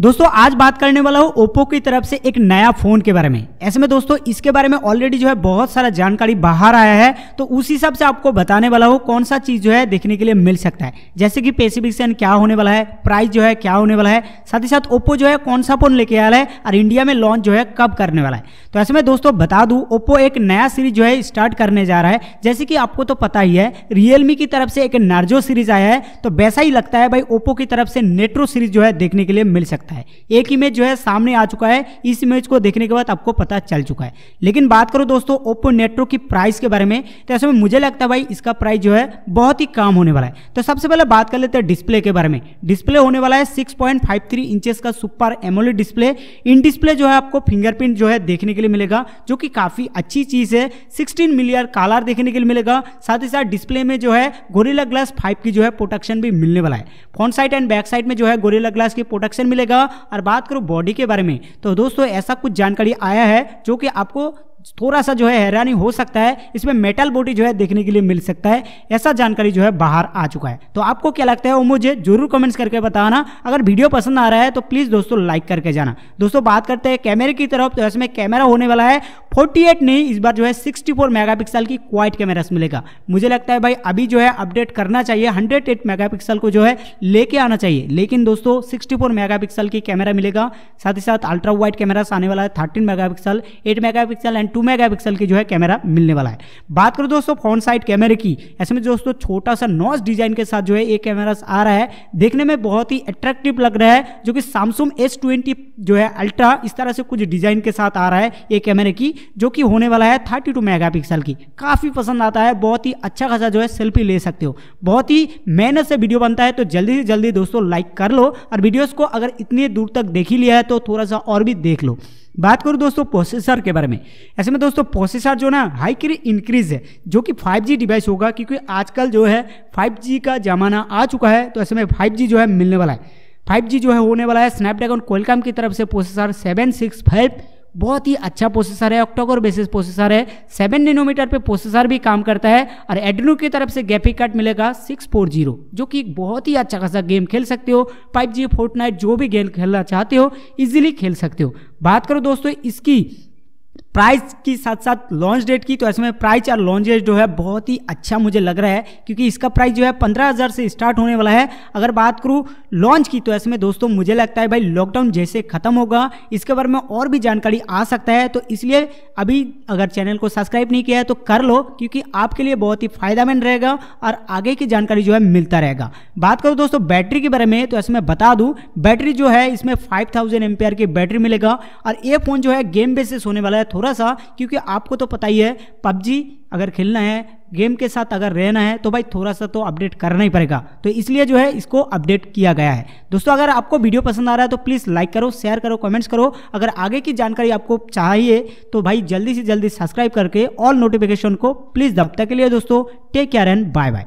दोस्तों आज बात करने वाला हूँ ओप्पो की तरफ से एक नया फोन के बारे में ऐसे में दोस्तों इसके बारे में ऑलरेडी जो है बहुत सारा जानकारी बाहर आया है तो उस हिसाब से आपको बताने वाला हूँ कौन सा चीज जो है देखने के लिए मिल सकता है जैसे कि स्पेसिफिकेशन क्या होने वाला है प्राइस जो है क्या होने वाला है साथ ही साथ ओप्पो जो है कौन सा फोन लेके आ रहा है और इंडिया में लॉन्च जो है कब करने वाला है तो ऐसे में दोस्तों बता दू ओप्पो एक नया सीरीज जो है स्टार्ट करने जा रहा है जैसे कि आपको तो पता ही है रियलमी की तरफ से एक नार्जो सीरीज आया है तो वैसा ही लगता है भाई ओप्पो की तरफ से नेट्रो सीरीज जो है देखने के लिए मिल सकता है सकता है एक इमेज जो है सामने आ चुका है इस इमेज को देखने के बाद आपको पता चल चुका है लेकिन बात करो दोस्तों ओप्पो नेटवर्क की प्राइस के बारे में तो ऐसे में मुझे लगता है भाई इसका प्राइस जो है बहुत ही कम होने वाला है तो सबसे पहले बात कर लेते हैं डिस्प्ले के बारे में डिस्प्ले होने वाला है सिक्स पॉइंट इंचेस का super AMOLED display in display जो है आपको फिंगरप्रिंट जो है देखने के लिए मिलेगा जो कि काफ़ी अच्छी चीज़ है सिक्सटीन मिलियर कालार देखने के लिए मिलेगा साथ ही साथ डिस्प्ले में जो है गोरिला ग्लास फाइव की जो है प्रोटेक्शन भी मिलने वाला है front side and back side में जो है गोरिला ग्लास की प्रोटेक्शन मिलेगा जाएगा और बात करूँ बॉडी के बारे में तो दोस्तों ऐसा कुछ जानकारी आया है जो कि आपको थोड़ा सा जो है हैरानी हो सकता है इसमें मेटल बॉडी जो है देखने के लिए मिल सकता है ऐसा जानकारी जो है बाहर आ चुका है तो आपको क्या लगता है वो मुझे जरूर कमेंट्स करके बताना अगर वीडियो पसंद आ रहा है तो प्लीज़ दोस्तों लाइक करके जाना दोस्तों बात करते हैं कैमरे की तरफ तो इसमें कैमरा होने वाला है फोर्टी नहीं इस बार जो है सिक्सटी फोर की क्वाइट कैमरा मिलेगा मुझे लगता है भाई अभी जो है अपडेट करना चाहिए हंड्रेड मेगापिक्सल को जो है लेके आना चाहिए लेकिन दोस्तों सिक्सटी फोर की कैमरा मिलेगा साथ ही साथ अल्ट्रा वाइट कैमरास आने वाला है thirteen megapixel pixel megapixel and two mega की जो है कैमरा मिलने वाला है बात करो दोस्तों फ्रंट साइड कैमरे की ऐसे में दोस्तों छोटा सा नॉस डिजाइन के साथ जो है ये कैमरा आ रहा है देखने में बहुत ही अट्रैक्टिव लग रहा है जो कि सैमसंग एस ट्वेंटी जो है अल्ट्रा इस तरह से कुछ डिजाइन के साथ आ रहा है ये कैमरे की जो कि होने वाला है थर्टी टू की काफ़ी पसंद आता है बहुत ही अच्छा खासा जो है सेल्फी ले सकते हो बहुत ही मेहनत से वीडियो बनता है तो जल्दी से जल्दी दोस्तों लाइक कर लो और वीडियोज़ को अगर इतने दूर तक देख ही लिया है तो थोड़ा सा और भी देख लो बात करूँ दोस्तों प्रोसेसर के बारे में ऐसे में दोस्तों प्रोसेसर जो ना हाई की इंक्रीज है जो कि 5G डिवाइस होगा क्योंकि आजकल जो है 5G का ज़माना आ चुका है तो ऐसे में 5G जो है मिलने वाला है 5G जो है होने वाला है स्नैपड्रैगन कोलकाम की तरफ से प्रोसेसर सेवन सिक्स फाइव बहुत ही अच्छा प्रोसेसर है ऑक्टोकोर बेसिस प्रोसेसर है सेवन नैनोमीटर पे प्रोसेसर भी काम करता है और एडनो की तरफ से ग्राफिक कार्ड मिलेगा सिक्स फोर जीरो जो कि बहुत ही अच्छा खासा गेम खेल सकते हो फाइव जी फोर्ट जो भी गेम खेलना चाहते हो इजीली खेल सकते हो बात करो दोस्तों इसकी प्राइस की साथ साथ लॉन्च डेट की तो इसमें प्राइस और लॉन्च डेट जो है बहुत ही अच्छा मुझे लग रहा है क्योंकि इसका प्राइस जो है पंद्रह हज़ार से स्टार्ट होने वाला है अगर बात करूँ लॉन्च की तो इसमें दोस्तों मुझे लगता है भाई लॉकडाउन जैसे ख़त्म होगा इसके बारे में और भी जानकारी आ सकता है तो इसलिए अभी अगर चैनल को सब्सक्राइब नहीं किया है तो कर लो क्योंकि आपके लिए बहुत ही फायदेमंद रहेगा और आगे की जानकारी जो है मिलता रहेगा बात करूँ दोस्तों बैटरी के बारे में तो इसमें बता दूँ बैटरी जो है इसमें फाइव थाउजेंड की बैटरी मिलेगा और ये फ़ोन जो है गेम बेसिस होने वाला है थोड़ा सा क्योंकि आपको तो पता ही है पबजी अगर खेलना है गेम के साथ अगर रहना है तो भाई थोड़ा सा तो अपडेट करना ही पड़ेगा तो इसलिए जो है इसको अपडेट किया गया है दोस्तों अगर आपको वीडियो पसंद आ रहा है तो प्लीज़ लाइक करो शेयर करो कमेंट्स करो अगर आगे की जानकारी आपको चाहिए तो भाई जल्दी से जल्दी सब्सक्राइब करके ऑल नोटिफिकेशन को प्लीज़ दब तक के लिए दोस्तों take care and bye bye